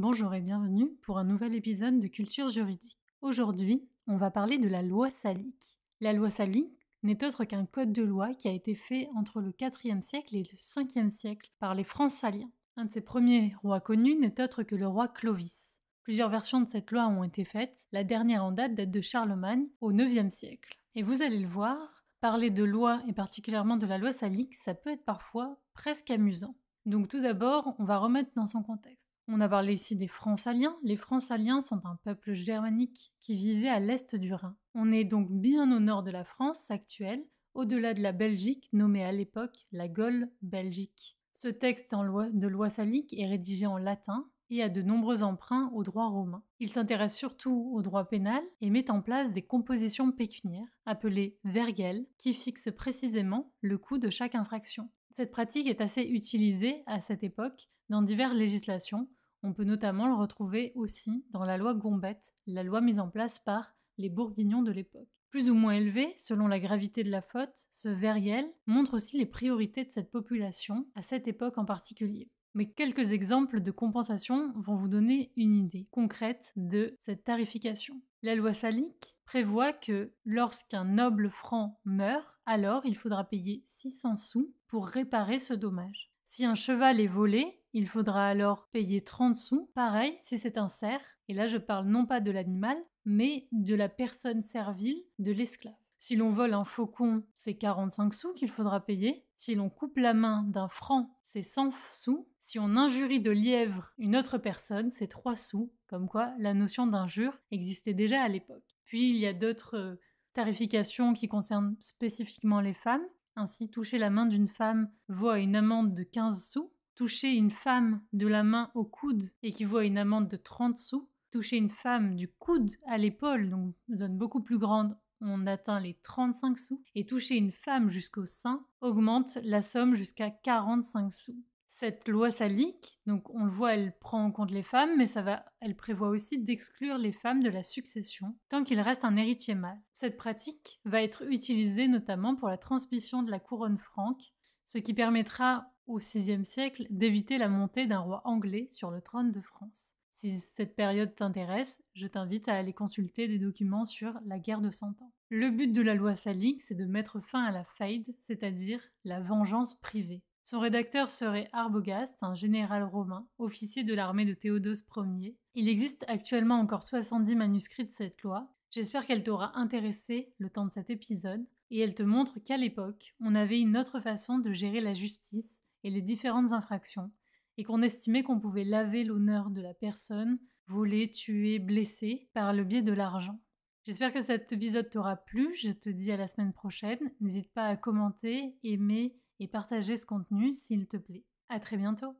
Bonjour et bienvenue pour un nouvel épisode de Culture juridique. Aujourd'hui, on va parler de la loi salique. La loi salique n'est autre qu'un code de loi qui a été fait entre le IVe siècle et le 5e siècle par les Francs saliens. Un de ses premiers rois connus n'est autre que le roi Clovis. Plusieurs versions de cette loi ont été faites, la dernière en date date de Charlemagne au 9e siècle. Et vous allez le voir, parler de loi et particulièrement de la loi salique, ça peut être parfois presque amusant. Donc tout d'abord, on va remettre dans son contexte. On a parlé ici des France-Aliens. Les France-Aliens sont un peuple germanique qui vivait à l'est du Rhin. On est donc bien au nord de la France actuelle, au-delà de la Belgique, nommée à l'époque la Gaule belgique. Ce texte loi de loi salique est rédigé en latin et à de nombreux emprunts au droit romain. Il s'intéresse surtout au droit pénal et met en place des compositions pécuniaires, appelées vergelles, qui fixent précisément le coût de chaque infraction. Cette pratique est assez utilisée à cette époque dans diverses législations. On peut notamment le retrouver aussi dans la loi Gombette, la loi mise en place par les bourguignons de l'époque. Plus ou moins élevé, selon la gravité de la faute, ce verriel montre aussi les priorités de cette population, à cette époque en particulier. Mais quelques exemples de compensation vont vous donner une idée concrète de cette tarification. La loi salique prévoit que lorsqu'un noble franc meurt, alors il faudra payer 600 sous pour réparer ce dommage. Si un cheval est volé, il faudra alors payer 30 sous. Pareil si c'est un cerf. Et là, je parle non pas de l'animal, mais de la personne servile, de l'esclave. Si l'on vole un faucon, c'est 45 sous qu'il faudra payer. Si l'on coupe la main d'un franc, c'est 100 sous. Si on injurie de lièvre une autre personne, c'est 3 sous. Comme quoi, la notion d'injure existait déjà à l'époque. Puis il y a d'autres euh, tarifications qui concernent spécifiquement les femmes. Ainsi, toucher la main d'une femme vaut une amende de 15 sous, toucher une femme de la main au coude équivaut à une amende de 30 sous, toucher une femme du coude à l'épaule, donc zone beaucoup plus grande, on atteint les 35 sous, et toucher une femme jusqu'au sein augmente la somme jusqu'à 45 sous. Cette loi salique, donc on le voit, elle prend en compte les femmes, mais elle prévoit aussi d'exclure les femmes de la succession tant qu'il reste un héritier mâle. Cette pratique va être utilisée notamment pour la transmission de la couronne franque, ce qui permettra au VIe siècle d'éviter la montée d'un roi anglais sur le trône de France. Si cette période t'intéresse, je t'invite à aller consulter des documents sur la guerre de Cent Ans. Le but de la loi salique, c'est de mettre fin à la faide, c'est-à-dire la vengeance privée. Son rédacteur serait Arbogast, un général romain, officier de l'armée de Théodose Ier. Il existe actuellement encore 70 manuscrits de cette loi. J'espère qu'elle t'aura intéressé le temps de cet épisode et elle te montre qu'à l'époque, on avait une autre façon de gérer la justice et les différentes infractions et qu'on estimait qu'on pouvait laver l'honneur de la personne, volée, tuée, blessée par le biais de l'argent. J'espère que cet épisode t'aura plu, je te dis à la semaine prochaine, n'hésite pas à commenter, aimer, et partagez ce contenu s'il te plaît. À très bientôt!